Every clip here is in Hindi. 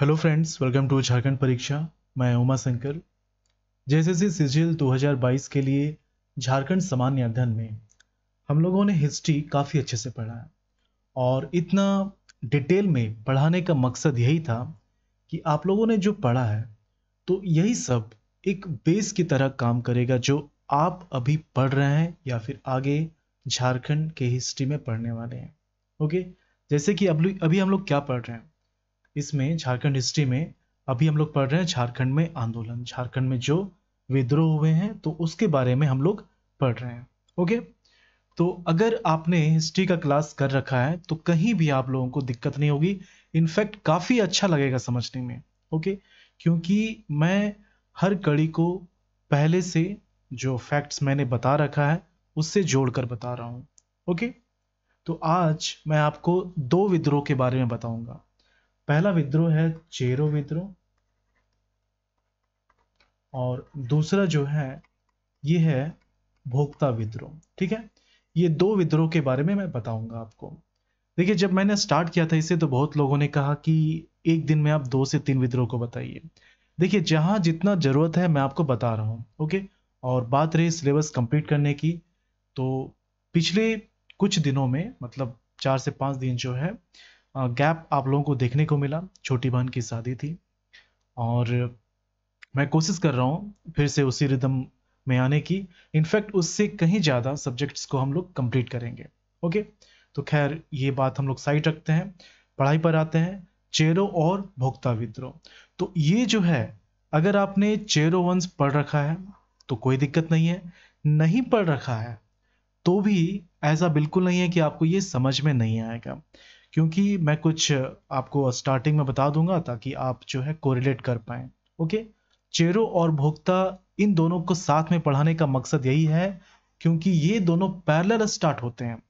hello friends welcome to Jharkhand परीक्षा मैं उमा शंकर जेएसएससी सिजिल 2022 के लिए झारखंड सामान्य अध्ययन में हम लोगों ने हिस्ट्री काफ़ी अच्छे से पढ़ा है और इतना डिटेल में पढ़ाने का मकसद यही था कि आप लोगों ने जो पढ़ा है तो यही सब एक बेस की तरह काम करेगा जो आप अभी पढ़ रहे हैं या फिर आगे झारखंड के हिस्ट्री में पढ़ने वाले हैं ओके जैसे कि अभी अभी हम लोग क्या पढ़ रहे हैं इसमें झारखंड हिस्ट्री में अभी हम लोग पढ़ रहे हैं झारखंड में आंदोलन झारखंड में जो विद्रोह हुए हैं तो उसके बारे में हम लोग पढ़ रहे हैं ओके तो अगर आपने हिस्ट्री का क्लास कर रखा है तो कहीं भी आप लोगों को दिक्कत नहीं होगी इनफैक्ट काफ़ी अच्छा लगेगा समझने में ओके क्योंकि मैं हर कड़ी को पहले से जो फैक्ट्स मैंने बता रखा है उससे जोड़कर बता रहा हूं ओके तो आज मैं आपको दो विद्रोह के बारे में बताऊंगा पहला विद्रोह है चेरो विद्रोह और दूसरा जो है ये है भोक्ता विद्रोह ठीक है ये दो विद्रोह के बारे में मैं बताऊंगा आपको देखिए जब मैंने स्टार्ट किया था इसे तो बहुत लोगों ने कहा कि एक दिन में आप दो से तीन विद्रोह को बताइए देखिए जहां जितना जरूरत है मैं आपको बता रहा हूं ओके और बात रही सिलेबस कंप्लीट करने की तो पिछले कुछ दिनों में मतलब चार से पांच दिन जो है गैप आप लोगों को देखने को मिला छोटी बहन की शादी थी और मैं कोशिश कर रहा हूँ फिर से उसी रिदम में आने की इनफैक्ट उससे कहीं ज़्यादा सब्जेक्ट्स को हम लोग कंप्लीट करेंगे ओके तो खैर ये बात हम लोग साइड रखते हैं पढ़ाई पर आते हैं चेरो और भोक्ता विद्रोह तो ये जो है अगर आपने चेरो वंश पढ़ रखा है तो कोई दिक्कत नहीं है नहीं पढ़ रखा है तो भी ऐसा बिल्कुल नहीं है कि आपको ये समझ में नहीं आएगा क्योंकि मैं कुछ आपको स्टार्टिंग में बता दूंगा ताकि आप जो है कोरिलेट कर पाए ओके चेरो और भोक्ता इन दोनों को साथ में पढ़ाने का मकसद यही है क्योंकि ये दोनों पैरेलल स्टार्ट होते हैं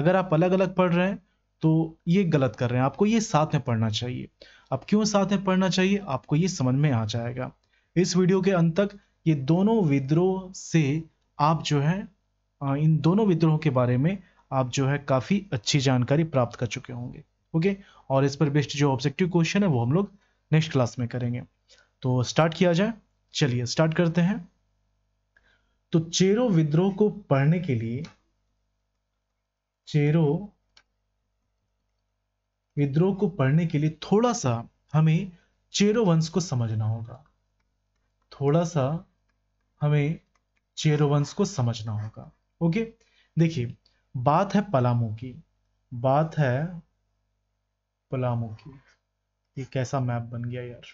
अगर आप अलग अलग पढ़ रहे हैं तो ये गलत कर रहे हैं आपको ये साथ में पढ़ना चाहिए अब क्यों साथ में पढ़ना चाहिए आपको ये समझ में आ जाएगा इस वीडियो के अंत तक ये दोनों विद्रोह से आप जो है इन दोनों विद्रोह के बारे में आप जो है काफ़ी अच्छी जानकारी प्राप्त कर चुके होंगे ओके और इस पर बेस्ट जो ऑब्जेक्टिव क्वेश्चन है वो हम लोग नेक्स्ट क्लास में करेंगे तो स्टार्ट किया जाए चलिए स्टार्ट करते हैं तो चेरो विद्रोह को पढ़ने के लिए चेरो विद्रोह को पढ़ने के लिए थोड़ा सा हमें चेरो वंश को समझना होगा थोड़ा सा हमें चेरो वंश को समझना होगा ओके देखिए बात है पलामू की बात है पलामू की ये कैसा मैप बन गया यार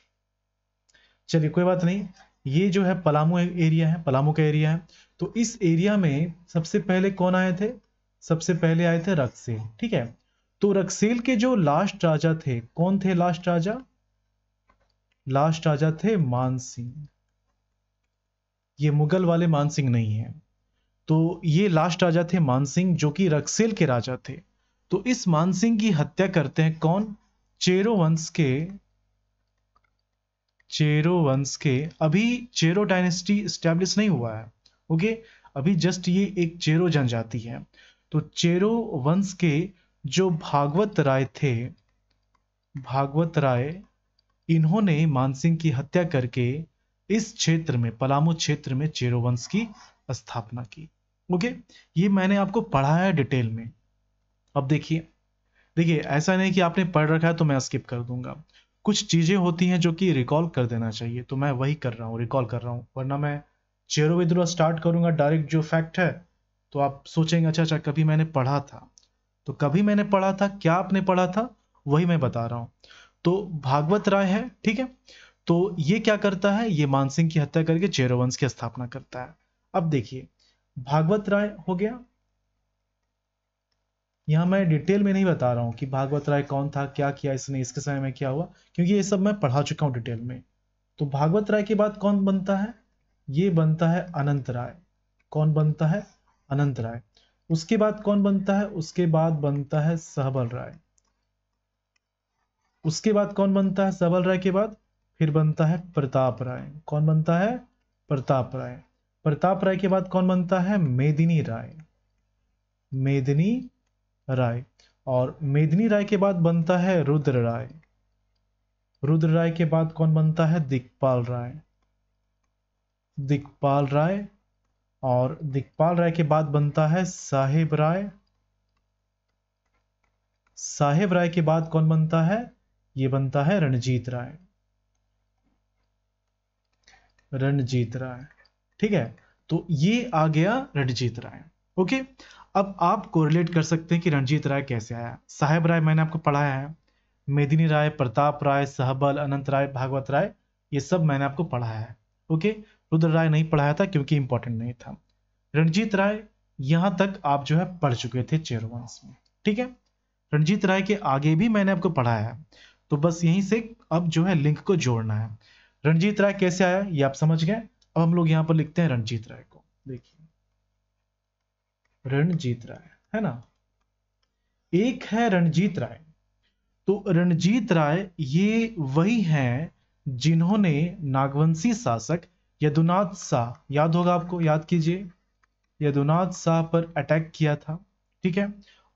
चलिए कोई बात नहीं ये जो है पलामू एरिया है पलामू का एरिया है तो इस एरिया में सबसे पहले कौन आए थे सबसे पहले आए थे रक्सेल ठीक है तो रक्सेल के जो लास्ट राजा थे कौन थे लास्ट राजा लास्ट राजा थे मानसिंह ये मुगल वाले मानसिंह नहीं है तो ये लास्ट राजा थे मानसिंह जो कि रक्सेल के राजा थे तो इस मानसिंह की हत्या करते हैं कौन चेरो वंश के चेरो वंश के अभी चेरो डायनेस्टी स्टैब्लिश नहीं हुआ है ओके अभी जस्ट ये एक चेरो जनजाति है तो चेरो वंश के जो भागवत राय थे भागवत राय इन्होंने मानसिंह की हत्या करके इस क्षेत्र में पलामू क्षेत्र में चेरो वंश की स्थापना की ओके ये मैंने आपको पढ़ाया है डिटेल में अब देखिए देखिए ऐसा नहीं कि आपने पढ़ रखा है तो मैं स्किप कर दूंगा कुछ चीज़ें होती हैं जो कि रिकॉल कर देना चाहिए तो मैं वही कर रहा हूँ रिकॉल कर रहा हूँ वरना मैं चेरो विद्रोह स्टार्ट करूंगा डायरेक्ट जो फैक्ट है तो आप सोचेंगे अच्छा अच्छा कभी मैंने पढ़ा था तो कभी मैंने पढ़ा था क्या आपने पढ़ा था वही मैं बता रहा हूँ तो भागवत राय है ठीक है तो ये क्या करता है ये मानसिंह की हत्या करके चेरोवंश की स्थापना करता है अब देखिए भागवत राय हो गया यहां मैं डिटेल में नहीं बता रहा हूं कि भागवत राय कौन था क्या किया इसने इसके समय में क्या हुआ क्योंकि ये सब मैं पढ़ा चुका हूं डिटेल में तो भागवत राय के बाद कौन बनता है ये बनता है अनंत राय कौन बनता है अनंत राय उसके बाद कौन बनता है उसके बाद बनता है सहबल राय उसके बाद कौन बनता है सबल राय के बाद फिर बनता है प्रताप राय कौन बनता है प्रताप राय प्रताप राय के बाद कौन बनता है मेदिनी राय मेदिनी राय और मेदिनी राय के बाद बनता है रुद्र राय रुद्र राय के बाद कौन बनता है दिखपाल राय दिखपाल राय और दिखपाल राय के बाद बनता है साहेब राय साहेब राय के बाद कौन बनता है ये बनता है रणजीत राय रणजीत राय ठीक है तो ये आ गया रणजीत राय ओके अब आप कोरिलेट कर सकते हैं कि रणजीत राय कैसे आया साहेब राय मैंने आपको पढ़ाया है मेदिनी राय प्रताप राय सहबल अनंत राय भागवत राय ये सब मैंने आपको पढ़ाया है ओके रुद्र राय नहीं पढ़ाया था क्योंकि इंपॉर्टेंट नहीं था रणजीत राय यहां तक आप जो है पढ़ चुके थे चेरवंश में ठीक है रणजीत राय के आगे भी मैंने आपको पढ़ाया है तो बस यहीं से अब जो है लिंक को जोड़ना है रणजीत राय कैसे आया ये आप समझ गए अब हम लोग यहां पर लिखते हैं रणजीत राय को देखिए रणजीत राय है ना एक है रणजीत राय तो रणजीत राय ये वही हैं जिन्होंने नागवंशी शासक यदुनाथ शाह याद होगा आपको याद कीजिए यदुनाथ शाह पर अटैक किया था ठीक है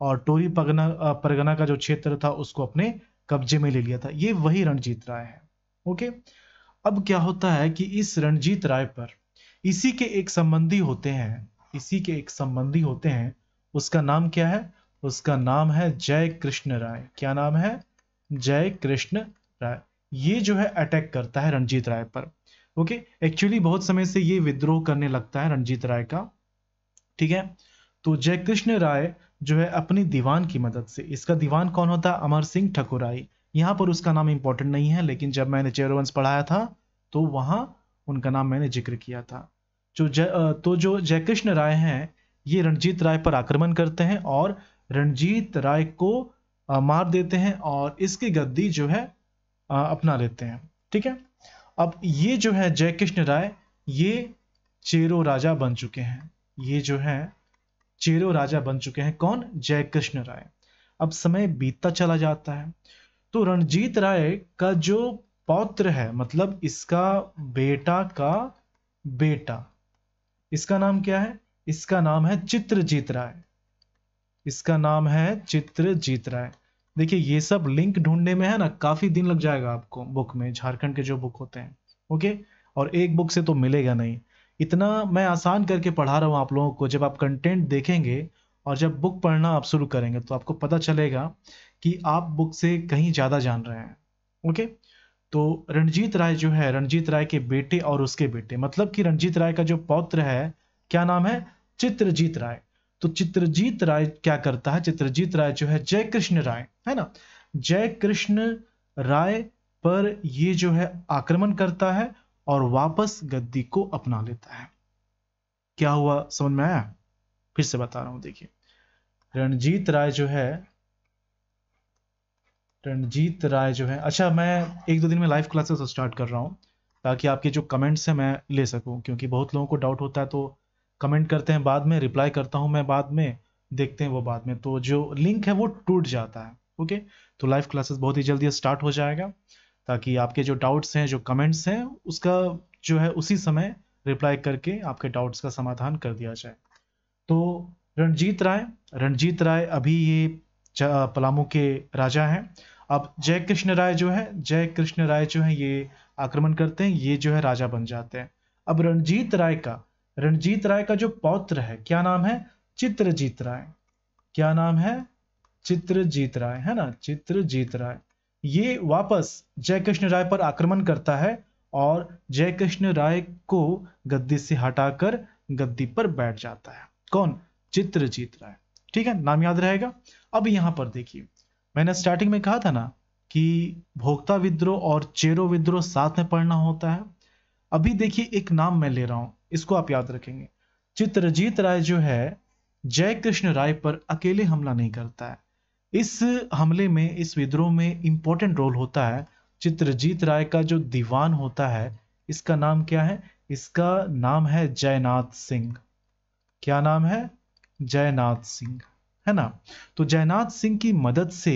और टोरी परगना परगना का जो क्षेत्र था उसको अपने कब्जे में ले लिया था ये वही रणजीत राय है ओके अब क्या होता है कि इस रणजीत राय पर इसी के एक संबंधी होते हैं इसी के एक संबंधी होते हैं उसका नाम क्या है उसका नाम है जय कृष्ण राय क्या नाम है जय कृष्ण राय ये जो है अटैक करता है रणजीत राय पर ओके एक्चुअली बहुत समय से ये विद्रोह करने लगता है रणजीत राय का ठीक है तो जय कृष्ण राय जो है अपनी दीवान की मदद से इसका दीवान कौन होता है अमर सिंह ठकुराई यहाँ पर उसका नाम इम्पोर्टेंट नहीं है लेकिन जब मैंने चेयरवंश पढ़ाया था तो वहाँ उनका नाम मैंने जिक्र किया था जो ज, तो जो जयकृष्ण राय हैं ये रणजीत राय पर आक्रमण करते हैं और रणजीत राय को मार देते हैं और इसकी गद्दी जो है अपना लेते हैं ठीक है अब ये जो है जयकृष्ण राय ये चेरो राजा बन चुके हैं ये जो है चेरो राजा बन चुके हैं कौन जयकृष्ण राय अब समय बीतता चला जाता है तो रणजीत राय का जो पौत्र है मतलब इसका बेटा का बेटा इसका नाम क्या है इसका नाम है चित्रजीत राय इसका नाम है चित्रजीत राय देखिए ये सब लिंक ढूंढने में है ना काफी दिन लग जाएगा आपको बुक में झारखंड के जो बुक होते हैं ओके और एक बुक से तो मिलेगा नहीं इतना मैं आसान करके पढ़ा रहा हूं आप लोगों को जब आप कंटेंट देखेंगे और जब बुक पढ़ना आप शुरू करेंगे तो आपको पता चलेगा कि आप बुक से कहीं ज़्यादा जान रहे हैं ओके तो रणजीत राय जो है रणजीत राय के बेटे और उसके बेटे मतलब कि रणजीत राय का जो पौत्र है क्या नाम है चित्रजीत राय तो चित्रजीत राय क्या करता है चित्रजीत राय जो है जय कृष्ण राय है ना जय कृष्ण राय पर ये जो है आक्रमण करता है और वापस गद्दी को अपना लेता है क्या हुआ समझ में आया फिर से बता रहा हूं देखिए रणजीत राय जो है रणजीत राय जो है अच्छा मैं एक दो दिन में लाइव क्लासेस स्टार्ट कर रहा हूँ ताकि आपके जो कमेंट्स हैं मैं ले सकूँ क्योंकि बहुत लोगों को डाउट होता है तो कमेंट करते हैं बाद में रिप्लाई करता हूँ मैं बाद में देखते हैं वो बाद में तो जो लिंक है वो टूट जाता है ओके तो लाइव क्लासेस बहुत ही जल्दी स्टार्ट हो जाएगा ताकि आपके जो डाउट्स हैं जो कमेंट्स हैं उसका जो है उसी समय रिप्लाई करके आपके डाउट्स का समाधान कर दिया जाए तो रणजीत राय रणजीत राय अभी ये पलामू के राजा हैं अब जय कृष्ण राय जो है जय कृष्ण राय जो है ये आक्रमण करते हैं ये जो है राजा बन जाते हैं अब रणजीत राय का रणजीत राय का जो पौत्र है क्या नाम है चित्रजीत राय क्या नाम है चित्रजीत राय है ना चित्रजीत राय ये वापस जय कृष्ण राय पर आक्रमण करता है और जय कृष्ण राय को गद्दी से हटाकर गद्दी पर बैठ जाता है कौन चित्र जीत रहा है ठीक है नाम याद रहेगा अब यहां पर देखिए मैंने स्टार्टिंग में कहा था ना कि भोक्ता विद्रोह और चेरो विद्रोह साथ में पढ़ना होता है अभी देखिए एक नाम मैं ले रहा हूं इसको आप याद रखेंगे चित्रजीत राय जो है जय कृष्ण राय पर अकेले हमला नहीं करता है इस हमले में इस विद्रोह में इंपॉर्टेंट रोल होता है चित्रजीत राय का जो दीवान होता है इसका नाम क्या है इसका नाम है जयनाथ सिंह क्या नाम है जयनाथ सिंह है ना तो जयनाथ सिंह की मदद से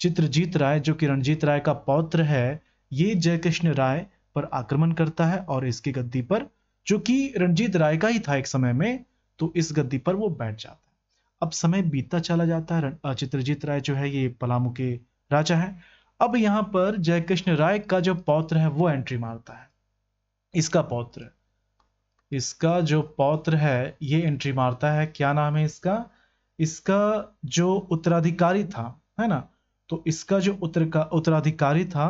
चित्रजीत राय जो कि रणजीत राय का पौत्र है ये जयकृष्ण राय पर आक्रमण करता है और इसकी गद्दी पर जो कि रणजीत राय का ही था एक समय में तो इस गद्दी पर वो बैठ जाता है अब समय बीतता चला जाता है चित्रजीत राय जो है ये पलामू के राजा है अब यहाँ पर जयकृष्ण राय का जो पौत्र है वो एंट्री मारता है इसका पौत्र इसका जो पौत्र है ये एंट्री मारता है क्या नाम है इसका इसका जो उत्तराधिकारी था है ना तो इसका जो उत्तर उत्तराधिकारी था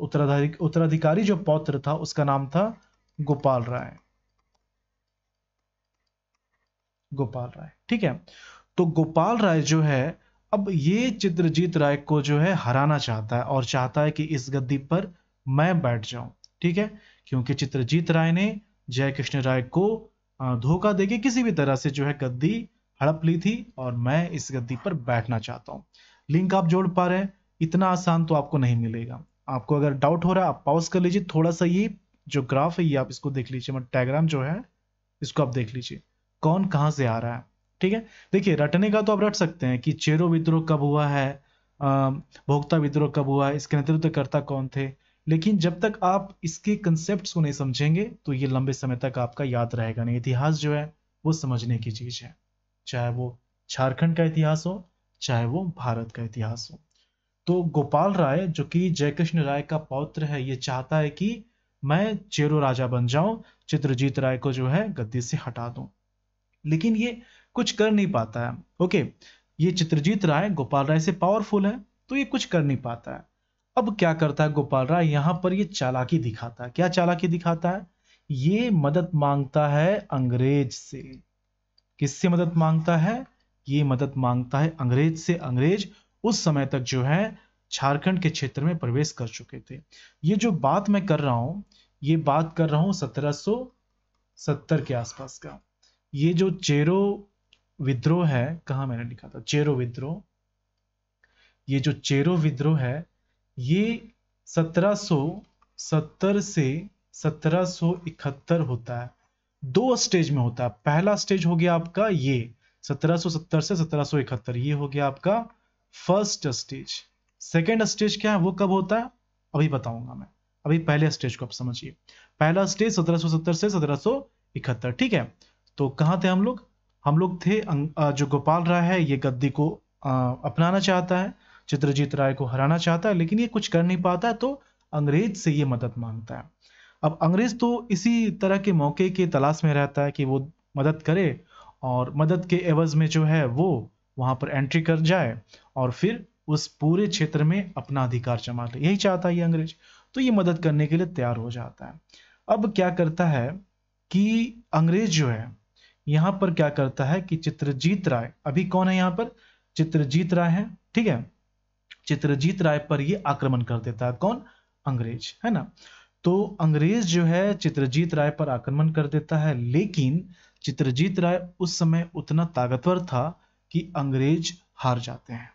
उत्तराधिक उत्तराधिकारी जो पौत्र था उसका नाम था गोपाल राय गोपाल राय ठीक है तो गोपाल राय जो है अब ये चित्रजीत राय को जो है हराना चाहता है और चाहता है कि इस गद्दी पर मैं बैठ जाऊं ठीक है क्योंकि चित्रजीत राय ने जय कृष्ण राय को धोखा देके किसी भी तरह से जो है गद्दी हड़प ली थी और मैं इस गद्दी पर बैठना चाहता हूँ लिंक आप जोड़ पा रहे हैं इतना आसान तो आपको नहीं मिलेगा आपको अगर डाउट हो रहा है आप पॉज कर लीजिए थोड़ा सा ये जो ग्राफ है ये आप इसको देख लीजिए मतलब डायग्राम जो है इसको आप देख लीजिए कौन कहाँ से आ रहा है ठीक है देखिए रटने का तो आप रट सकते हैं कि चेरो विद्रोह कब हुआ है भोक्ता विद्रोह कब हुआ है इसके नेतृत्व कौन थे लेकिन जब तक आप इसके कंसेप्ट को नहीं समझेंगे तो ये लंबे समय तक आपका याद रहेगा नहीं इतिहास जो है वो समझने की चीज़ है चाहे वो झारखंड का इतिहास हो चाहे वो भारत का इतिहास हो तो गोपाल राय जो कि जयकृष्ण राय का पौत्र है ये चाहता है कि मैं चेरो राजा बन जाऊं चित्रजीत राय को जो है गद्दी से हटा दूं लेकिन ये कुछ कर नहीं पाता है ओके ये चित्रजीत राय गोपाल राय से पावरफुल है तो ये कुछ कर नहीं पाता है अब क्या करता है गोपाल राय यहां पर ये चालाकी दिखाता है क्या चालाकी दिखाता है ये मदद मांगता है अंग्रेज से किससे मदद मांगता है ये मदद मांगता है अंग्रेज से अंग्रेज उस समय तक जो है झारखंड के क्षेत्र में प्रवेश कर चुके थे ये जो बात मैं कर रहा हूं ये बात कर रहा हूं 1770 के आसपास का ये जो चेरो विद्रोह है कहा मैंने लिखा था चेरो विद्रोह ये जो चेरो विद्रोह है ये 1770 से 1771 होता है दो स्टेज में होता है पहला स्टेज हो गया आपका ये 1770 से 1771 ये हो गया आपका फर्स्ट स्टेज सेकेंड स्टेज क्या है वो कब होता है अभी बताऊंगा मैं अभी पहले स्टेज को आप समझिए पहला स्टेज 1770 से 1771 ठीक है तो कहाँ थे हम लोग हम लोग थे अं- जो गोपाल राय है ये गद्दी को अपनाना चाहता है चित्रजीत राय को हराना चाहता है लेकिन ये कुछ कर नहीं पाता है तो अंग्रेज से ये मदद मांगता है अब अंग्रेज तो इसी तरह के मौके के तलाश में रहता है कि वो मदद करे और मदद के एवज में जो है वो वहां पर एंट्री कर जाए और फिर उस पूरे क्षेत्र में अपना अधिकार जमा ले यही चाहता है ये अंग्रेज तो ये मदद करने के लिए तैयार हो जाता है अब क्या करता है कि अंग्रेज जो है यहाँ पर क्या करता है कि चित्रजीत राय अभी कौन है यहाँ पर चित्रजीत राय है ठीक है चित्रजीत राय पर ये आक्रमण कर देता है कौन अंग्रेज है ना तो अंग्रेज जो है चित्रजीत राय पर आक्रमण कर देता है लेकिन चित्रजीत राय उस समय उतना ताकतवर था कि अंग्रेज हार जाते हैं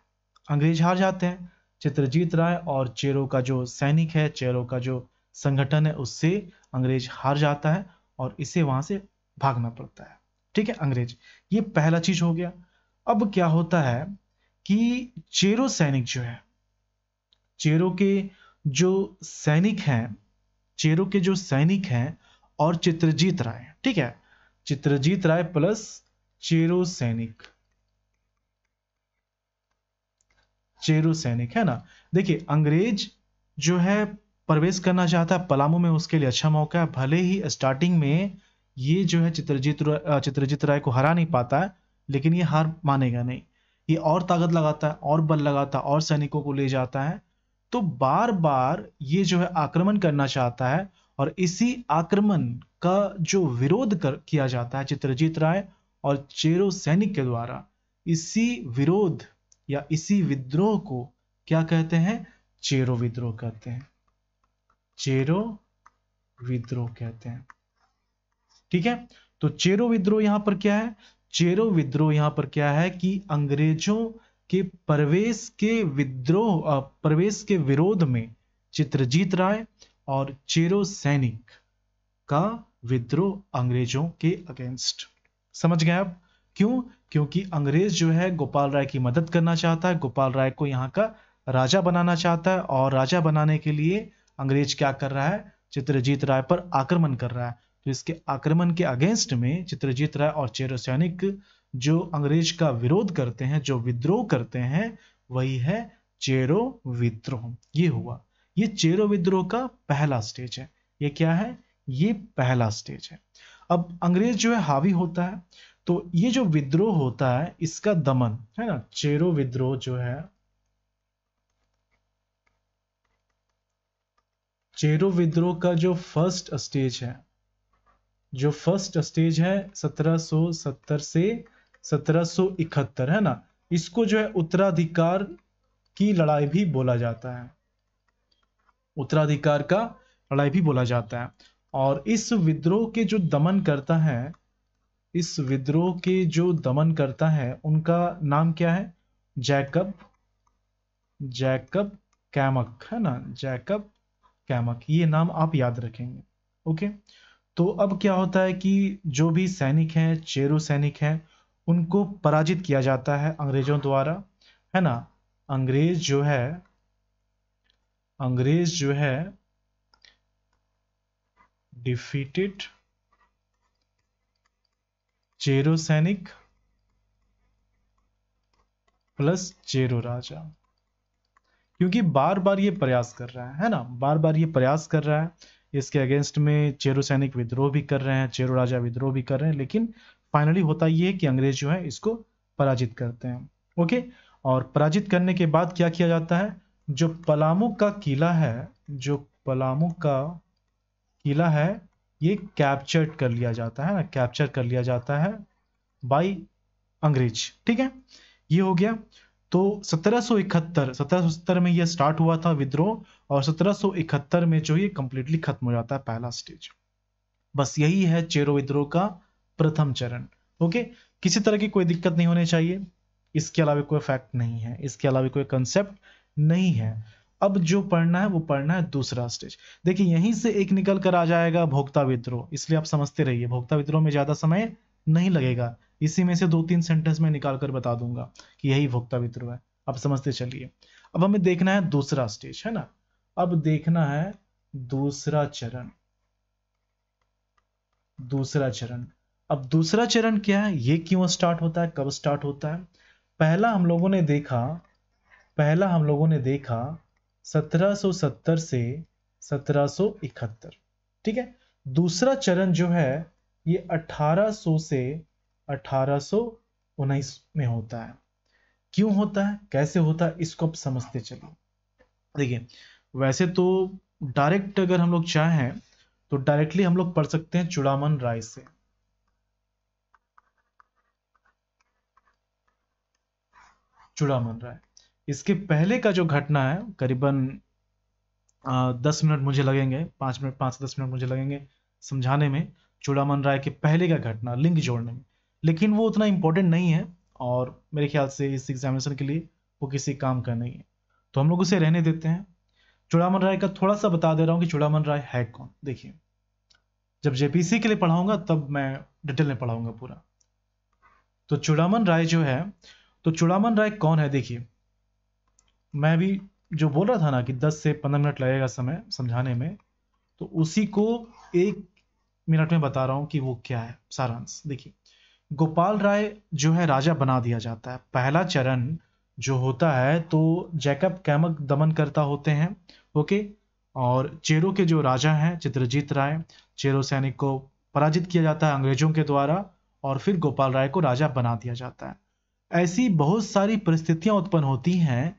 अंग्रेज हार जाते हैं चित्रजीत राय और चेरो का जो सैनिक है चेरो का जो संगठन है उससे अंग्रेज हार जाता है और इसे वहां से भागना पड़ता है ठीक है अंग्रेज ये पहला चीज हो गया अब क्या होता है कि चेरो सैनिक जो है चेरो के जो सैनिक हैं चेरो के जो सैनिक हैं और चित्रजीत राय ठीक है चित्रजीत राय प्लस चेरो सैनिक चेरो सैनिक है ना देखिए अंग्रेज जो है प्रवेश करना चाहता है पलामू में उसके लिए अच्छा मौका है भले ही स्टार्टिंग में ये जो है चित्रजीत चित्रजीत राय को हरा नहीं पाता है लेकिन ये हार मानेगा नहीं ये और ताकत लगाता है और बल लगाता है और सैनिकों को ले जाता है तो बार बार ये जो है आक्रमण करना चाहता है और इसी आक्रमण का जो विरोध कर किया जाता है चित्रजीत राय और चेरो सैनिक के द्वारा इसी विरोध या इसी विद्रोह को क्या कहते हैं चेरो विद्रोह कहते हैं चेरो विद्रोह कहते हैं ठीक है तो चेरो विद्रोह यहां पर क्या है चेरो विद्रोह यहाँ पर क्या है कि अंग्रेजों के प्रवेश के विद्रोह प्रवेश के विरोध में चित्रजीत राय और चेरो सैनिक का विद्रोह अंग्रेजों के अगेंस्ट समझ गए आप क्यों क्योंकि अंग्रेज जो है गोपाल राय की मदद करना चाहता है गोपाल राय को यहाँ का राजा बनाना चाहता है और राजा बनाने के लिए अंग्रेज क्या कर रहा है चित्रजीत राय पर आक्रमण कर रहा है तो इसके आक्रमण के अगेंस्ट में चित्रजीत राय और सैनिक जो अंग्रेज का विरोध करते हैं जो विद्रोह करते हैं वही है चेरो विद्रोह ये हुआ ये चेरो विद्रोह का पहला स्टेज है ये क्या है ये पहला स्टेज है अब अंग्रेज जो है हावी होता है तो ये जो विद्रोह होता है इसका दमन है ना चेरो विद्रोह जो है चेरो विद्रोह का जो फर्स्ट स्टेज है जो फर्स्ट स्टेज है 1770 से 1771 है ना इसको जो है उत्तराधिकार की लड़ाई भी बोला जाता है उत्तराधिकार का लड़ाई भी बोला जाता है और इस विद्रोह के जो दमन करता है इस विद्रोह के जो दमन करता है उनका नाम क्या है जैकब जैकब कैमक है ना जैकब कैमक ये नाम आप याद रखेंगे ओके तो अब क्या होता है कि जो भी सैनिक हैं चेरू सैनिक हैं उनको पराजित किया जाता है अंग्रेजों द्वारा है ना अंग्रेज जो है अंग्रेज जो है डिफीटेड चेरो सैनिक प्लस चेरो राजा क्योंकि बार बार ये प्रयास कर रहा है है ना बार बार ये प्रयास कर रहा है इसके अगेंस्ट में चेरो सैनिक विद्रोह भी कर रहे हैं चेरो राजा विद्रोह भी कर रहे हैं लेकिन फाइनली होता ये है कि अंग्रेज जो है इसको पराजित करते हैं ओके और पराजित करने के बाद क्या किया जाता है जो पलामू का किला है जो पलामू का किला है ये कैप्चर कर लिया जाता है ना कैप्चर कर लिया जाता है बाई अंग्रेज ठीक है ये हो गया तो सत्रह सौ इकहत्तर सत्रह सौ सत्तर में यह स्टार्ट हुआ था विद्रोह और सत्रह इकहत्तर में जो ये कंप्लीटली खत्म हो जाता है पहला स्टेज बस यही है चेरो विद्रोह का प्रथम चरण ओके किसी तरह की कोई दिक्कत नहीं होनी चाहिए इसके अलावा कोई फैक्ट नहीं है इसके अलावा कोई कंसेप्ट नहीं है अब जो पढ़ना है वो पढ़ना है दूसरा स्टेज देखिए यहीं से एक निकल कर आ जाएगा भोक्ता विद्रोह इसलिए आप समझते रहिए भोक्ता विद्रोह में ज्यादा समय नहीं लगेगा इसी में से दो तीन सेंटेंस में निकाल कर बता दूंगा कि यही भोक्ता विद्रोह है अब समझते चलिए अब हमें देखना है दूसरा स्टेज है ना अब देखना है दूसरा चरण दूसरा चरण अब दूसरा चरण क्या है ये क्यों स्टार्ट होता है कब स्टार्ट होता है पहला हम लोगों ने देखा पहला हम लोगों ने देखा 1770 से 1771 ठीक है दूसरा चरण जो है ये 1800 से अठारह में होता है क्यों होता है कैसे होता है इसको आप समझते चलो देखिए वैसे तो डायरेक्ट अगर हम लोग चाहें तो डायरेक्टली हम लोग पढ़ सकते हैं चुड़ामन राय से चुड़ामन राय इसके पहले का जो घटना है करीबन दस मिनट मुझे लगेंगे पांच मिनट पांच दस मिनट मुझे लगेंगे समझाने में चूड़ामन राय के पहले का घटना लिंग जोड़ने में लेकिन वो उतना इम्पोर्टेंट नहीं है और मेरे ख्याल से इस एग्जामिनेशन के लिए वो किसी काम का नहीं है तो हम लोग उसे रहने देते हैं चुड़ामन राय का थोड़ा सा बता दे रहा हूँ कि चुड़ामन राय है कौन देखिए जब जेपीसी के लिए पढ़ाऊंगा तब मैं डिटेल में पढ़ाऊंगा पूरा तो चुड़ामन राय जो है तो चुड़ामन राय कौन है देखिए मैं भी जो बोल रहा था ना कि 10 से 15 मिनट लगेगा समय समझाने में तो उसी को एक मिनट में बता रहा हूं कि वो क्या है सारांश देखिए गोपाल राय जो है राजा बना दिया जाता है पहला चरण जो होता है तो जैकब कैमक दमन करता होते हैं ओके और चेरो के जो राजा हैं चित्रजीत राय चेरो सैनिक को पराजित किया जाता है अंग्रेजों के द्वारा और फिर गोपाल राय को राजा बना दिया जाता है ऐसी बहुत सारी परिस्थितियां उत्पन्न होती हैं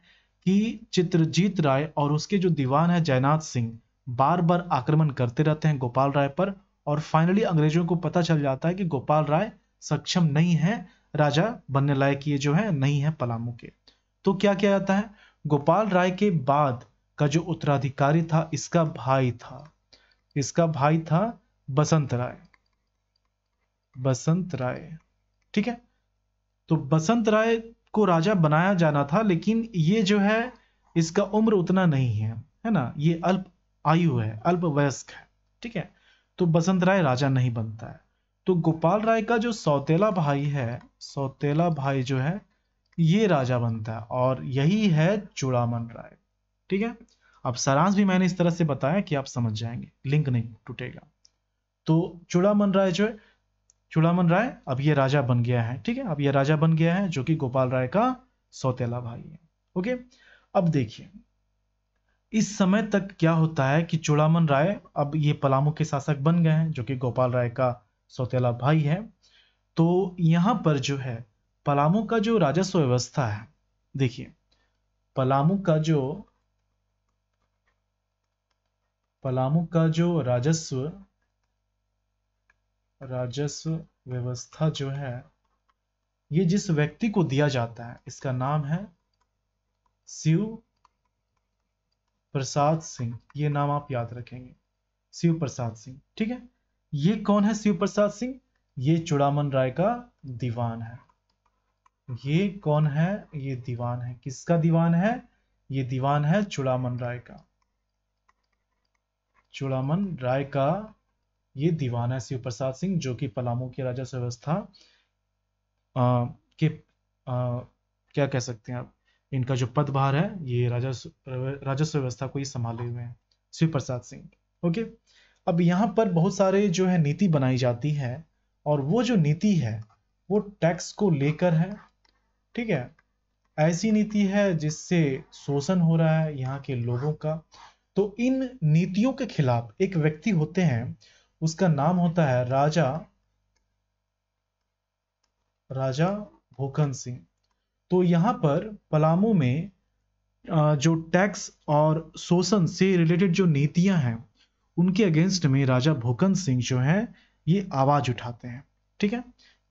कि चित्रजीत राय और उसके जो दीवान है जयनाथ सिंह बार बार आक्रमण करते रहते हैं गोपाल राय पर और फाइनली अंग्रेजों को पता चल जाता है कि गोपाल राय सक्षम नहीं है राजा बनने लायक ये जो है नहीं है पलामू के तो क्या किया जाता है गोपाल राय के बाद का जो उत्तराधिकारी था इसका भाई था इसका भाई था बसंत राय बसंत राय ठीक है तो बसंत राय को राजा बनाया जाना था लेकिन ये जो है इसका उम्र उतना नहीं है है ना ये अल्प आयु है अल्प वयस्क है ठीक है तो बसंत राय राजा नहीं बनता है तो गोपाल राय का जो सौतेला भाई है सौतेला भाई जो है ये राजा बनता है और यही है चूड़ामन राय ठीक है अब सारांश भी मैंने इस तरह से बताया कि आप समझ जाएंगे लिंक नहीं टूटेगा तो चूड़ामन राय जो है चूड़ामन राय अब ये राजा बन गया है ठीक है अब ये राजा बन गया है जो कि गोपाल राय का सौतेला भाई है ओके अब देखिए इस समय तक क्या होता है कि चूड़ामन राय अब ये पलामू के शासक बन गए हैं जो कि गोपाल राय का सौतेला भाई है तो यहां पर जो है पलामू का जो राजस्व व्यवस्था है देखिए पलामू का जो पलामू का जो राजस्व राजस्व व्यवस्था जो है ये जिस व्यक्ति को दिया जाता है इसका नाम है शिव प्रसाद सिंह ये नाम आप याद रखेंगे शिव प्रसाद सिंह ठीक है ये कौन है शिव प्रसाद सिंह ये चुड़ामन राय का दीवान है ये कौन है ये दीवान है किसका दीवान है ये दीवान है चुड़ामन राय का चुड़ामन राय का ये दीवान है शिव प्रसाद सिंह जो कि पलामू की राजस्व व्यवस्था के आ, क्या कह सकते हैं आप इनका जो पदभार है ये राजस्व राजस्व व्यवस्था को ही संभाले हुए हैं शिव प्रसाद सिंह ओके अब यहाँ पर बहुत सारे जो है नीति बनाई जाती है और वो जो नीति है वो टैक्स को लेकर है ठीक है ऐसी नीति है जिससे शोषण हो रहा है यहाँ के लोगों का तो इन नीतियों के खिलाफ एक व्यक्ति होते हैं उसका नाम होता है राजा राजा भूखन सिंह तो यहाँ पर पलामू में जो टैक्स और शोषण से रिलेटेड जो नीतियां हैं उनके अगेंस्ट में राजा भूकंत सिंह जो है ये आवाज़ उठाते हैं ठीक है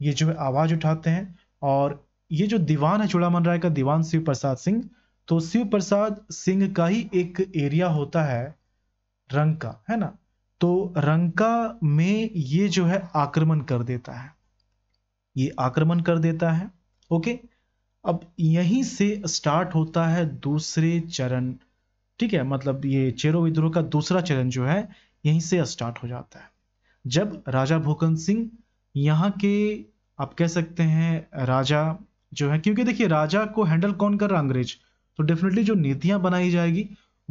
ये जो है आवाज़ उठाते हैं और ये जो दीवान है चूड़ामन राय का दीवान शिव प्रसाद सिंह तो शिव प्रसाद सिंह का ही एक एरिया होता है रंका है ना तो रंका में ये जो है आक्रमण कर देता है ये आक्रमण कर देता है ओके अब यहीं से स्टार्ट होता है दूसरे चरण ठीक है मतलब ये चेरो विद्रोह का दूसरा चरण जो है यहीं से स्टार्ट हो जाता है जब राजा भूकन सिंह यहाँ के आप कह सकते हैं राजा जो है क्योंकि देखिए राजा को हैंडल कौन कर रहा अंग्रेज तो डेफिनेटली जो नीतियां बनाई जाएगी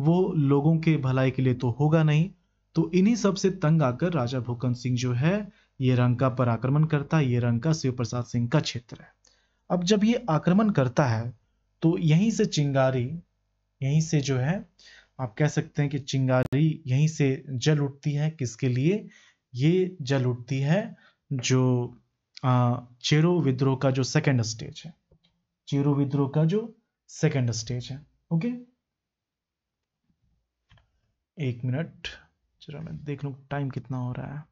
वो लोगों के भलाई के लिए तो होगा नहीं तो इन्हीं सब से तंग आकर राजा भूकन सिंह जो है ये रंका पर आक्रमण करता है ये रंका शिव प्रसाद सिंह का क्षेत्र है अब जब ये आक्रमण करता है तो यहीं से चिंगारी यहीं से जो है आप कह सकते हैं कि चिंगारी यहीं से जल उठती है किसके लिए ये जल उठती है जो चेरो विद्रोह का जो सेकंड स्टेज है चेरो विद्रोह का जो सेकंड स्टेज है ओके एक मिनट जरा मैं देख लू टाइम कितना हो रहा है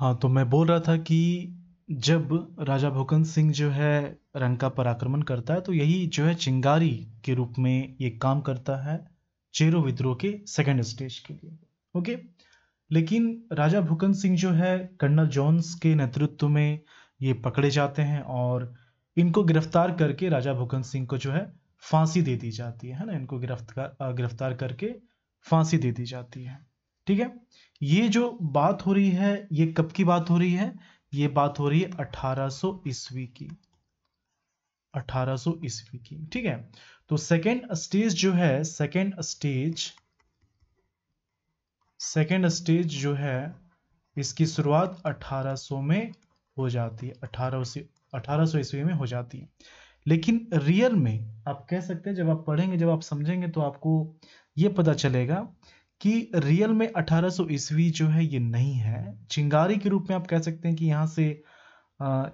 हाँ तो मैं बोल रहा था कि जब राजा भोकन सिंह जो है का पर आक्रमण करता है तो यही जो है चिंगारी के रूप में ये काम करता है चेरो विद्रोह के सेकेंड स्टेज के लिए ओके लेकिन राजा भूकन सिंह जो है कर्नल जॉन्स के नेतृत्व में ये पकड़े जाते हैं और इनको गिरफ्तार करके राजा भूकन सिंह को जो है फांसी दे दी जाती है ना इनको गिरफ्तार गिरफ्तार करके फांसी दे दी जाती है ठीक है ये जो बात हो रही है ये कब की बात हो रही है ये बात हो रही है 1800 ईस्वी की 1800 ईस्वी की ठीक है तो सेकेंड स्टेज जो है सेकेंड स्टेज सेकेंड स्टेज जो है इसकी शुरुआत 1800 में हो जाती है 1800 1800 ईस्वी में हो जाती है लेकिन रियल में आप कह सकते हैं जब आप पढ़ेंगे जब आप समझेंगे तो आपको ये पता चलेगा कि रियल में 1800 ईस्वी जो है ये नहीं है चिंगारी के रूप में आप कह सकते हैं कि यहाँ से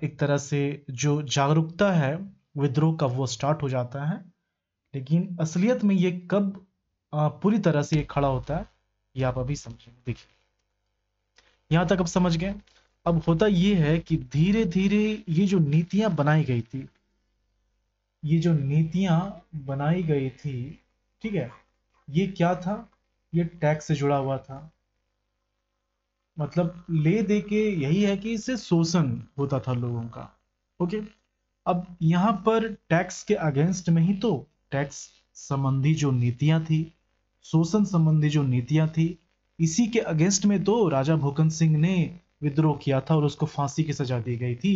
एक तरह से जो जागरूकता है विद्रोह का वो स्टार्ट हो जाता है लेकिन असलियत में ये कब पूरी तरह से ये खड़ा होता है ये आप अभी समझेंगे देखिए यहाँ तक अब समझ गए अब होता ये है कि धीरे धीरे ये जो नीतियां बनाई गई थी ये जो नीतियां बनाई गई थी ठीक है ये क्या था ये टैक्स से जुड़ा हुआ था मतलब ले दे के यही है कि इससे शोषण होता था लोगों का ओके अब यहां पर टैक्स के अगेंस्ट में ही तो टैक्स संबंधी जो नीतियां थी शोषण संबंधी जो नीतियां थी इसी के अगेंस्ट में तो राजा भूकन सिंह ने विद्रोह किया था और उसको फांसी की सजा दी गई थी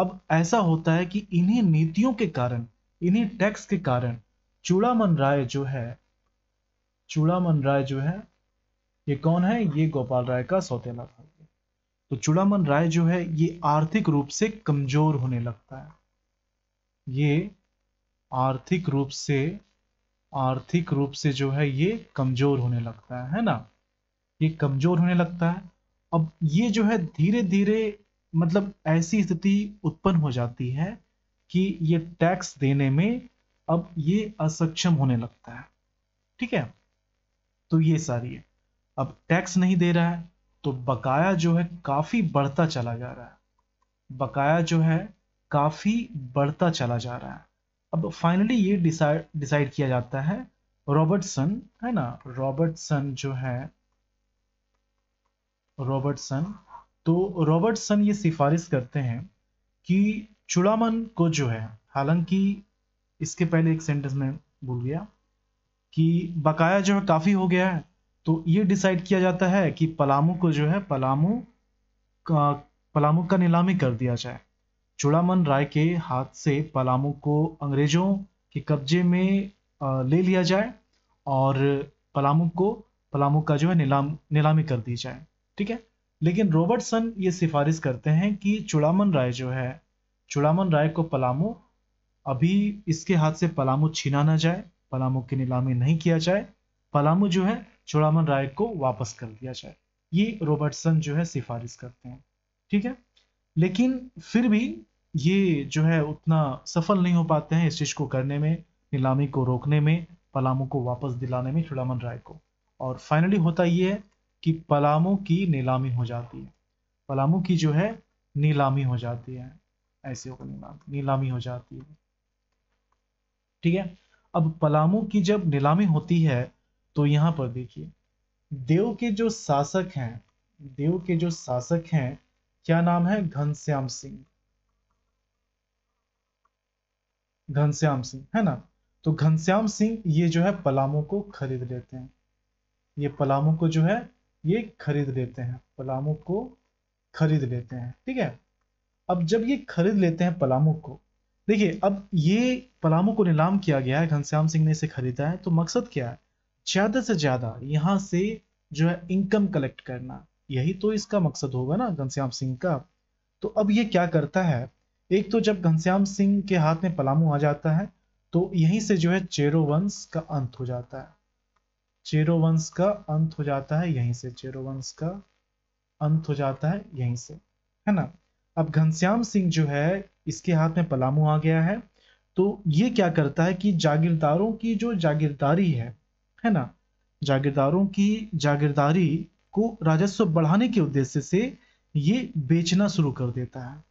अब ऐसा होता है कि इन्हीं नीतियों के कारण इन्हीं टैक्स के कारण चूड़ामन राय जो है चूड़ामन राय जो है ये कौन है ये गोपाल राय का सौतेला था तो चूड़ामन राय जो है ये आर्थिक रूप से कमजोर होने लगता है ये आर्थिक रूप से आर्थिक रूप से जो है ये कमजोर होने लगता है है ना ये कमजोर होने लगता है अब ये जो है धीरे धीरे मतलब ऐसी स्थिति उत्पन्न हो जाती है कि ये टैक्स देने में अब ये असक्षम होने लगता है ठीक है तो ये सारी है अब टैक्स नहीं दे रहा है तो बकाया जो है काफ़ी बढ़ता चला जा रहा है बकाया जो है काफ़ी बढ़ता चला जा रहा है अब फाइनली ये डिसाइड डिसाइड किया जाता है रॉबर्टसन है ना रॉबर्टसन जो है रॉबर्टसन तो रॉबर्टसन ये सिफारिश करते हैं कि चुड़ामन को जो है हालांकि इसके पहले एक सेंटेंस में भूल गया कि बकाया जो है काफ़ी हो गया है तो ये डिसाइड किया जाता है कि पलामू को जो है पलामू का पलामू का नीलामी कर दिया जाए चूड़ामन राय के हाथ से पलामू को अंग्रेजों के कब्जे में ले लिया जाए और पलामू को पलामू का जो है नीलाम नीलामी कर दी जाए ठीक है लेकिन रॉबर्टसन ये सिफारिश करते हैं कि चुड़ामन राय जो है चुड़ामन राय को पलामू अभी इसके हाथ से पलामू छीना ना जाए पलामू की नीलामी नहीं किया जाए पलामू जो है चोड़ामन राय को वापस कर दिया जाए ये रॉबर्टसन जो है सिफारिश करते हैं ठीक है लेकिन फिर भी ये जो है उतना सफल नहीं हो पाते हैं इस चीज़ को करने में नीलामी को रोकने में पलामू को वापस दिलाने में चुड़ामन राय को और फाइनली होता ये है कि पलामू की नीलामी हो जाती है पलामू की जो है नीलामी हो जाती है ऐसे होकर नीलामी नीलामी हो जाती है ठीक है अब पलामू की जब नीलामी होती है तो यहां पर देखिए देव के जो शासक हैं देव के जो शासक हैं क्या नाम है घनश्याम सिंह घनश्याम सिंह है ना तो घनश्याम सिंह ये जो है पलामू को खरीद लेते हैं ये पलामू को जो है ये खरीद लेते हैं पलामू को खरीद लेते हैं ठीक है अब जब ये खरीद लेते हैं पलामू को देखिए अब ये पलामू को नीलाम किया गया है घनश्याम सिंह ने इसे खरीदा है तो मकसद क्या है ज्यादा से ज्यादा यहाँ से जो है इनकम कलेक्ट करना यही तो इसका मकसद होगा ना घनश्याम सिंह का तो अब ये क्या करता है एक तो जब घनश्याम सिंह के हाथ में पलामू आ जाता है तो यहीं से जो है चेरो वंश का अंत हो जाता है चेरो वंश का अंत हो जाता है यहीं से चेरो वंश का अंत हो जाता है यहीं से है ना अब घनश्याम सिंह जो है इसके हाथ में पलामू आ गया है तो ये क्या करता है कि जागीरदारों की जो जागीरदारी है है ना जागीरदारों की जागीरदारी को राजस्व बढ़ाने के उद्देश्य से ये बेचना शुरू कर देता है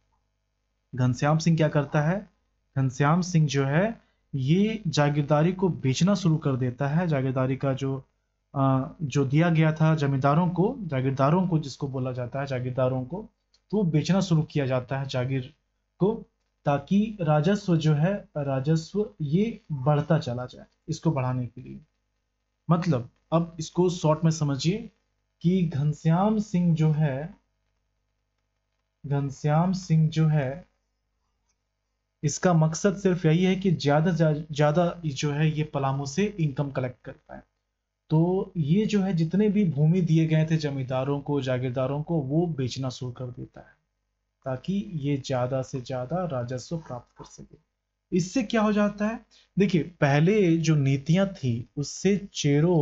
घनश्याम सिंह क्या करता है घनश्याम सिंह जो है ये जागीरदारी को बेचना शुरू कर देता है जागीरदारी का जो जो दिया गया था जमींदारों को जागीरदारों को जिसको बोला जाता है जागीरदारों को तो बेचना शुरू किया जाता है जागीर को ताकि राजस्व जो है राजस्व ये बढ़ता चला जाए इसको बढ़ाने के लिए मतलब अब इसको शॉर्ट में समझिए कि घनश्याम सिंह जो है घनश्याम सिंह जो है इसका मकसद सिर्फ यही है कि ज्यादा ज्यादा जो है ये पलामू से इनकम कलेक्ट कर पाए तो ये जो है जितने भी भूमि दिए गए थे जमींदारों को जागीरदारों को वो बेचना शुरू कर देता है ताकि ये ज़्यादा से ज़्यादा राजस्व प्राप्त कर सके इससे क्या हो जाता है देखिए पहले जो नीतियां थी उससे चेरो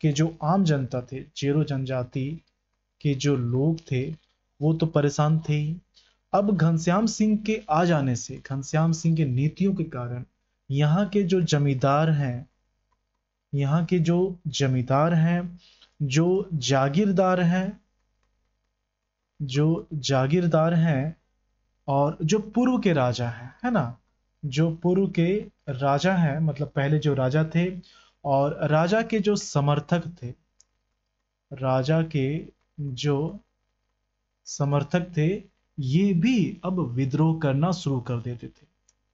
के जो आम जनता थे चेरो जनजाति के जो लोग थे वो तो परेशान थे ही अब घनश्याम सिंह के आ जाने से घनश्याम सिंह के नीतियों के कारण यहाँ के जो जमींदार हैं यहाँ के जो जमींदार हैं जो जागीरदार हैं जो जागीरदार हैं और जो पूर्व के राजा हैं है ना जो पूर्व के राजा हैं मतलब पहले जो राजा थे और राजा के जो समर्थक थे राजा के जो समर्थक थे ये भी अब विद्रोह करना शुरू कर देते थे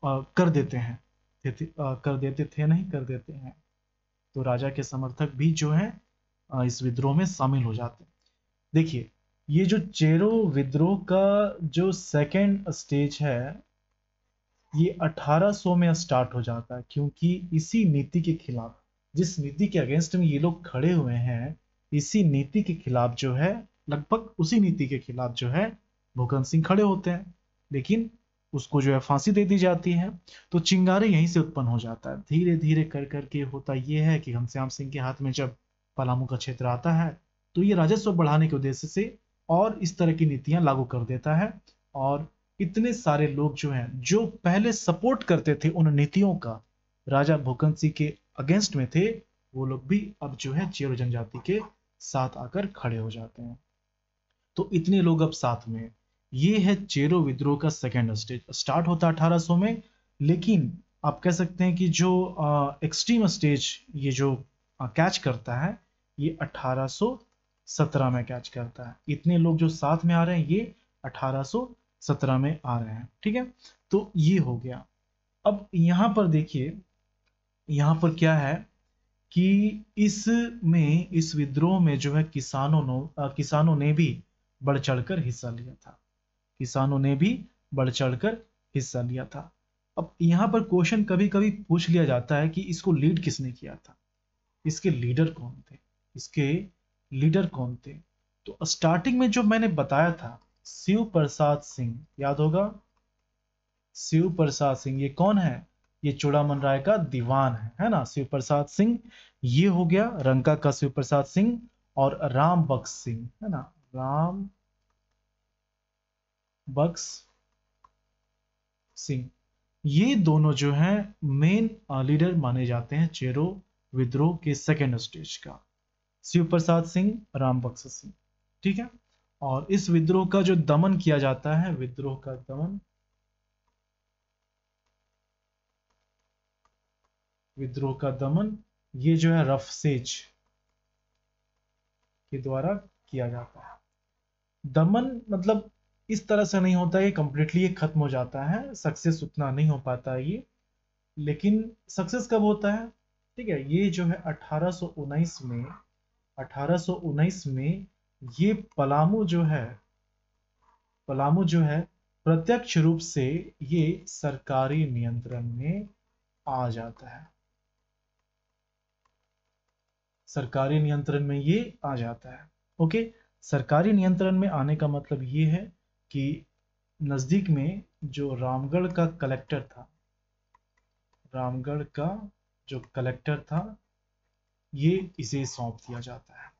आ, कर देते हैं देते, आ, कर देते थे नहीं कर देते हैं तो राजा के समर्थक भी जो है इस विद्रोह में शामिल हो जाते हैं देखिए ये जो चेरो विद्रोह का जो सेकेंड स्टेज है ये 1800 में स्टार्ट हो जाता है क्योंकि इसी नीति के खिलाफ जिस नीति के अगेंस्ट में ये लोग खड़े हुए हैं इसी नीति के खिलाफ जो है लगभग उसी नीति के खिलाफ जो है भूखन सिंह खड़े होते हैं लेकिन उसको जो है फांसी दे दी जाती है तो चिंगारे यहीं से उत्पन्न हो जाता है धीरे धीरे कर करके होता यह है कि घनश्याम सिंह के हाथ में जब पलामू का क्षेत्र आता है तो ये राजस्व बढ़ाने के उद्देश्य से और इस तरह की नीतियां लागू कर देता है और इतने सारे लोग जो हैं जो पहले सपोर्ट करते थे उन नीतियों का राजा भूकंत सिंह के अगेंस्ट में थे वो लोग भी अब जो है चेरो जनजाति के साथ आकर खड़े हो जाते हैं तो इतने लोग अब साथ में ये है चेरो विद्रोह का सेकेंड स्टेज स्टार्ट होता सो में लेकिन आप कह सकते हैं कि जो एक्सट्रीम स्टेज ये जो कैच करता है ये 1817 में कैच करता है इतने लोग जो साथ में आ रहे हैं ये 1817 में आ रहे हैं ठीक है तो ये हो गया अब यहां पर देखिए यहां पर क्या है कि इस में इस विद्रोह में जो है किसानों ने किसानों ने भी बढ़ चढ़कर हिस्सा लिया था किसानों ने भी बढ़ चढ़कर हिस्सा लिया था अब यहां पर क्वेश्चन कभी कभी पूछ लिया जाता है कि इसको लीड किसने किया था इसके लीडर कौन थे इसके लीडर कौन थे तो स्टार्टिंग में जो मैंने बताया था शिव प्रसाद सिंह याद होगा शिव प्रसाद सिंह ये कौन है ये चुड़ामन राय का दीवान है है ना शिव प्रसाद सिंह ये हो गया रंका का शिव प्रसाद सिंह और राम बख्श सिंह है ना राम बक्स सिंह ये दोनों जो हैं मेन लीडर uh, माने जाते हैं चेरो विद्रोह के सेकेंड स्टेज का शिव प्रसाद सिंह राम बक्स सिंह ठीक है और इस विद्रोह का जो दमन किया जाता है विद्रोह का दमन विद्रोह का दमन ये जो है रफसेज के द्वारा किया जाता है दमन मतलब इस तरह से नहीं होता ये कम्प्लीटली ये खत्म हो जाता है सक्सेस उतना नहीं हो पाता ये लेकिन सक्सेस कब होता है ठीक है ये जो है अठारह में अठारह में ये पलामू जो है पलामू जो है प्रत्यक्ष रूप से ये सरकारी नियंत्रण में आ जाता है सरकारी नियंत्रण में ये आ जाता है ओके सरकारी नियंत्रण में आने का मतलब ये है कि नज़दीक में जो रामगढ़ का कलेक्टर था रामगढ़ का जो कलेक्टर था ये इसे सौंप दिया जाता है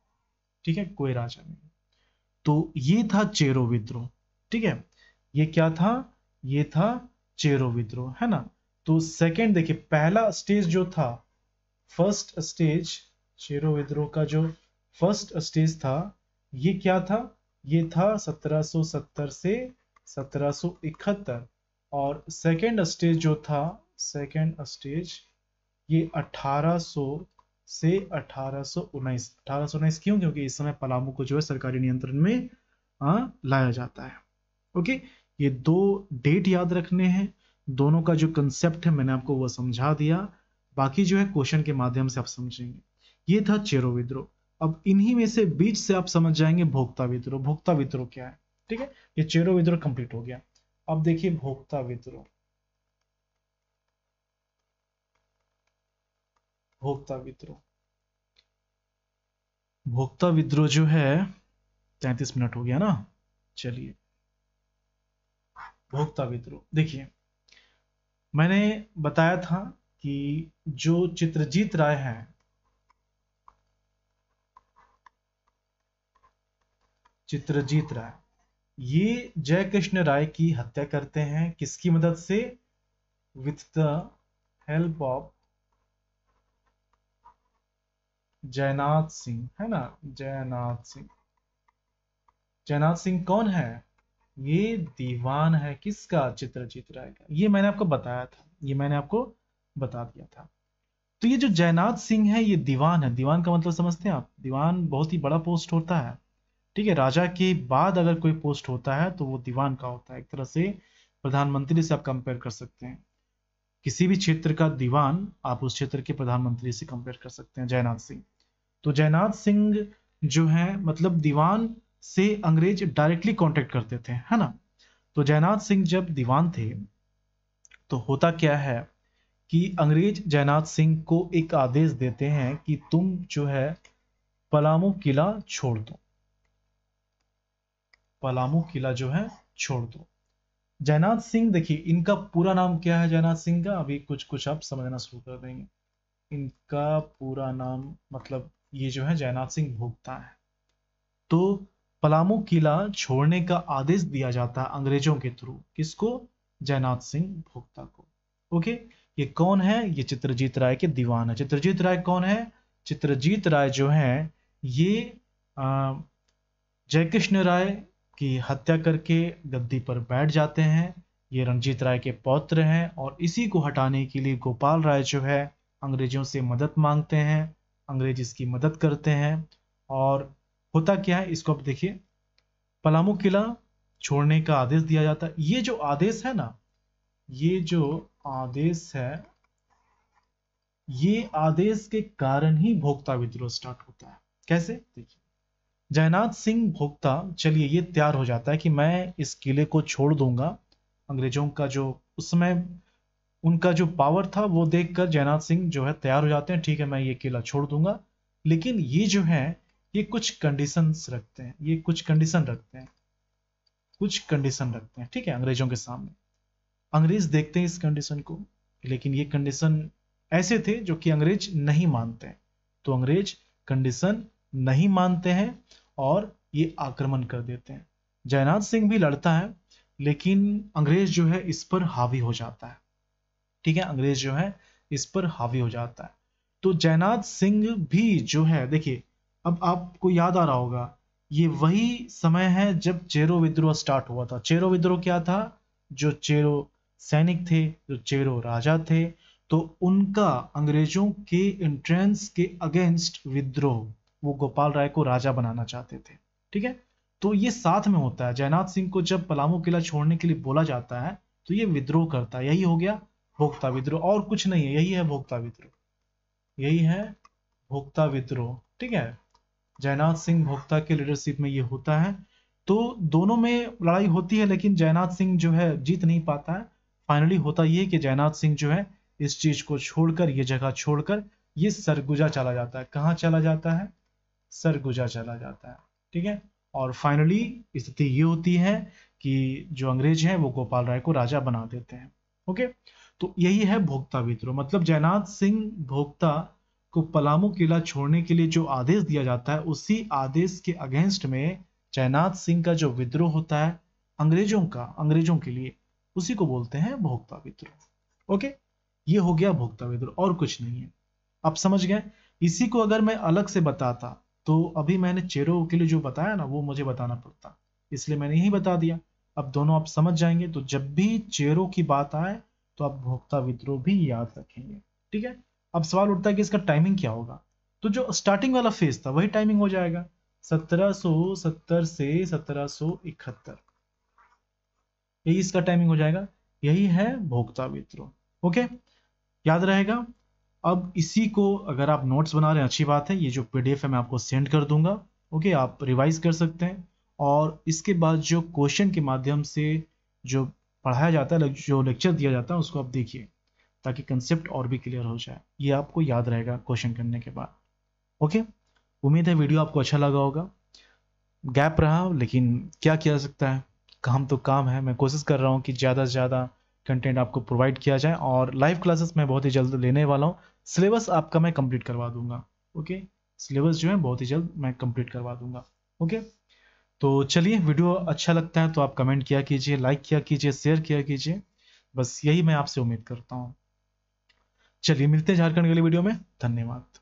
ठीक है कोई राजा नहीं तो ये था चेरो विद्रोह ठीक है ये क्या था ये था चेरो विद्रोह है ना तो सेकंड देखिए पहला स्टेज जो था फर्स्ट स्टेज चेरो विद्रोह का जो फर्स्ट स्टेज था ये क्या था ये था 1770 से 1771 और सेकेंड स्टेज जो था सेकेंड स्टेज ये 1800 से अठारह अठारह क्यों क्योंकि इस समय पलामू को जो है सरकारी नियंत्रण में आ, हाँ, लाया जाता है ओके ये दो डेट याद रखने हैं दोनों का जो कंसेप्ट है मैंने आपको वह समझा दिया बाकी जो है क्वेश्चन के माध्यम से आप समझेंगे ये था चेरो विद्रोह अब इन्हीं में से बीच से आप समझ जाएंगे भोक्ता विद्रोह भोक्ता विद्रोह क्या है ठीक है ये चेरो विद्रोह कंप्लीट हो गया अब देखिए भोक्ता विद्रोह भोक्ता विद्रोह भोक्ता विद्रोह जो है तैतीस मिनट हो गया ना चलिए भोक्ता विद्रोह देखिए मैंने बताया था कि जो चित्रजीत राय हैं चित्रजीत राय ये जय कृष्ण राय की हत्या करते हैं किसकी मदद से with the help of Jainath Singh है ना जयनाथ सिंह जयनाथ सिंह कौन है ये दीवान है किसका चित्रजीत राय का ये मैंने आपको बताया था ये मैंने आपको बता दिया था तो ये जो जयनाथ सिंह है ये दीवान है दीवान का मतलब समझते हैं आप दीवान बहुत ही बड़ा पोस्ट होता है ठीक है राजा के बाद अगर कोई पोस्ट होता है तो वो दीवान का होता है एक तरह से प्रधानमंत्री से आप कंपेयर कर सकते हैं किसी भी क्षेत्र का दीवान आप उस क्षेत्र के प्रधानमंत्री से कंपेयर कर सकते हैं जयनाथ सिंह तो जयनाथ सिंह जो है मतलब दीवान से अंग्रेज डायरेक्टली कांटेक्ट करते थे है ना तो जयनाथ सिंह जब दीवान थे तो होता क्या है कि अंग्रेज जयनाथ सिंह को एक आदेश देते हैं कि तुम जो है पलामू किला छोड़ दो पलामू किला जो है छोड़ दो जयनाथ सिंह देखिए इनका पूरा नाम क्या है जयनाथ सिंह का अभी कुछ कुछ आप समझना शुरू कर देंगे इनका पूरा नाम मतलब ये जो है जयनाथ सिंह भोगता है तो पलामू किला छोड़ने का आदेश दिया जाता है अंग्रेजों के थ्रू किसको जयनाथ सिंह भोक्ता को ओके ये कौन है ये चित्रजीत राय के दीवान है चित्रजीत राय कौन है चित्रजीत राय जो है ये जयकृष्ण राय की हत्या करके गद्दी पर बैठ जाते हैं ये रंजीत राय के पौत्र हैं और इसी को हटाने के लिए गोपाल राय जो है अंग्रेजों से मदद मांगते हैं अंग्रेज इसकी मदद करते हैं और होता क्या है इसको आप देखिए पलामू किला छोड़ने का आदेश दिया जाता है ये जो आदेश है ना ये जो आदेश है ये आदेश के कारण ही भोक्ता विद्रोह स्टार्ट होता है कैसे देखिए जयनाथ सिंह भोक्ता चलिए ये तैयार हो जाता है कि मैं इस किले को छोड़ दूंगा अंग्रेजों का जो उस समय उनका जो पावर था वो देखकर जयनाथ सिंह जो है तैयार हो जाते हैं ठीक है मैं ये किला छोड़ दूंगा लेकिन ये जो है ये कुछ कंडीशंस रखते हैं ये कुछ कंडीशन रखते हैं कुछ कंडीशन रखते हैं ठीक है अंग्रेजों के सामने अंग्रेज देखते हैं इस कंडीशन को लेकिन ये कंडीशन ऐसे थे जो कि अंग्रेज नहीं मानते तो अंग्रेज कंडीशन नहीं मानते हैं और ये आक्रमण कर देते हैं जयनाथ सिंह भी लड़ता है लेकिन अंग्रेज जो है इस पर हावी हो जाता है ठीक है अंग्रेज जो है इस पर हावी हो जाता है तो जयनाथ सिंह भी जो है देखिए अब आपको याद आ रहा होगा ये वही समय है जब चेरो विद्रोह स्टार्ट हुआ था चेरो विद्रोह क्या था जो चेरो सैनिक थे जो चेरो राजा थे तो उनका अंग्रेजों के एंट्रेंस के अगेंस्ट विद्रोह वो गोपाल राय को राजा बनाना चाहते थे ठीक है तो ये साथ में होता है जयनाथ सिंह को जब पलामू किला छोड़ने के लिए बोला जाता है तो ये विद्रोह करता है यही हो गया भोक्ता विद्रोह और कुछ नहीं है यही है भोक्ता विद्रोह यही है भोक्ता विद्रोह ठीक है जयनाथ सिंह भोक्ता के लीडरशिप में ये होता है तो दोनों में लड़ाई होती है लेकिन जयनाथ सिंह जो है जीत नहीं पाता है फाइनली होता ये कि जयनाथ सिंह जो है इस चीज को छोड़कर ये जगह छोड़कर ये सरगुजा चला जाता है कहाँ चला जाता है सरगुजा चला जाता है ठीक है और फाइनली स्थिति ये होती है कि जो अंग्रेज हैं वो गोपाल राय को राजा बना देते हैं ओके तो यही है भोक्ता विद्रोह मतलब जयनाथ सिंह भोक्ता को पलामू किला छोड़ने के लिए जो आदेश दिया जाता है उसी आदेश के अगेंस्ट में जयनाथ सिंह का जो विद्रोह होता है अंग्रेजों का अंग्रेजों के लिए उसी को बोलते हैं भोक्ता विद्रोह ओके ये हो गया भोक्ता विद्रोह और कुछ नहीं है आप समझ गए इसी को अगर मैं अलग से बताता तो अभी मैंने चेरो के लिए जो बताया ना वो मुझे बताना पड़ता इसलिए मैंने यही बता दिया अब दोनों आप समझ जाएंगे तो जब भी चेरो की बात आए तो आप भोक्ता विद्रोह भी याद रखेंगे ठीक है अब सवाल उठता है कि इसका टाइमिंग क्या होगा तो जो स्टार्टिंग वाला फेज था वही टाइमिंग हो जाएगा सत्रह से 1771 यही इसका टाइमिंग हो जाएगा यही है भोक्ता विद्रोह ओके याद रहेगा अब इसी को अगर आप नोट्स बना रहे हैं अच्छी बात है ये जो पी है मैं आपको सेंड कर दूंगा ओके आप रिवाइज कर सकते हैं और इसके बाद जो क्वेश्चन के माध्यम से जो पढ़ाया जाता है जो लेक्चर दिया जाता है उसको आप देखिए ताकि कंसेप्ट और भी क्लियर हो जाए ये आपको याद रहेगा क्वेश्चन करने के बाद ओके उम्मीद है वीडियो आपको अच्छा लगा होगा गैप रहा लेकिन क्या किया जा सकता है काम तो काम है मैं कोशिश कर रहा हूँ कि ज़्यादा से ज़्यादा कंटेंट आपको प्रोवाइड किया जाए और लाइव क्लासेस मैं बहुत ही जल्द लेने वाला हूँ सिलेबस आपका मैं कंप्लीट करवा दूंगा ओके सिलेबस जो है बहुत ही जल्द मैं कंप्लीट करवा दूंगा ओके तो चलिए वीडियो अच्छा लगता है तो आप कमेंट किया कीजिए लाइक किया कीजिए शेयर किया कीजिए बस यही मैं आपसे उम्मीद करता हूँ चलिए मिलते हैं झारखंड के लिए वीडियो में धन्यवाद